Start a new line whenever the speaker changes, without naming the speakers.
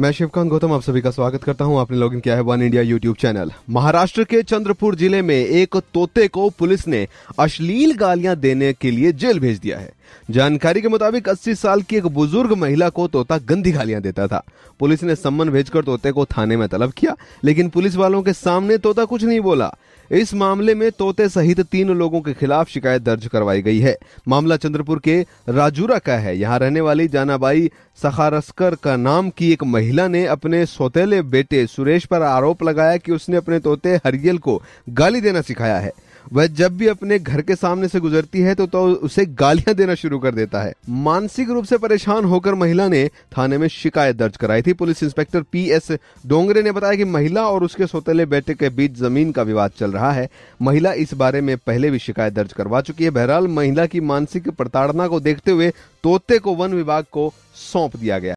मैं शिवकांत गौतम आप सभी का स्वागत करता हूं आपने लॉगिन किया है one India YouTube channel Maharashtra के चंद्रपुर जिले में एक तोते को पुलिस ने अश्लील गालियां देने के लिए जेल भेज दिया है जानकारी के मुताबिक 80 साल की एक बुजुर्ग महिला को तोता गंदी गालियां देता था पुलिस ने सम्मन भेजकर तोते को थाने में तलब किया लेकिन पुलिस वालों के सामने तोता कुछ नहीं बोला इस मामले में तोते सहित तीन लोगों के खिलाफ शिकायत दर्ज करवाई गई है मामला चंद्रपुर के राजूरा का है यहाँ रहने वाली जानाबाई सखारस्कर का नाम की एक महिला ने अपने सौतेले बेटे सुरेश पर आरोप लगाया कि उसने अपने तोते हरियल को गाली देना सिखाया है वह जब भी अपने घर के सामने से गुजरती है तो, तो उसे गालियां देना शुरू कर देता है मानसिक रूप से परेशान होकर महिला ने थाने में शिकायत दर्ज कराई थी police inspector P S Dongre ने बताया कि महिला और उसके सोतेले बेटे के बीच जमीन का विवाद चल रहा है महिला इस बारे में पहले भी शिकायत दर्ज करवा चुकी है बहरहाल महिला की मानसिक प्रताड़ना को देखते हुए तोते को वन विभाग को सौंप दिया गया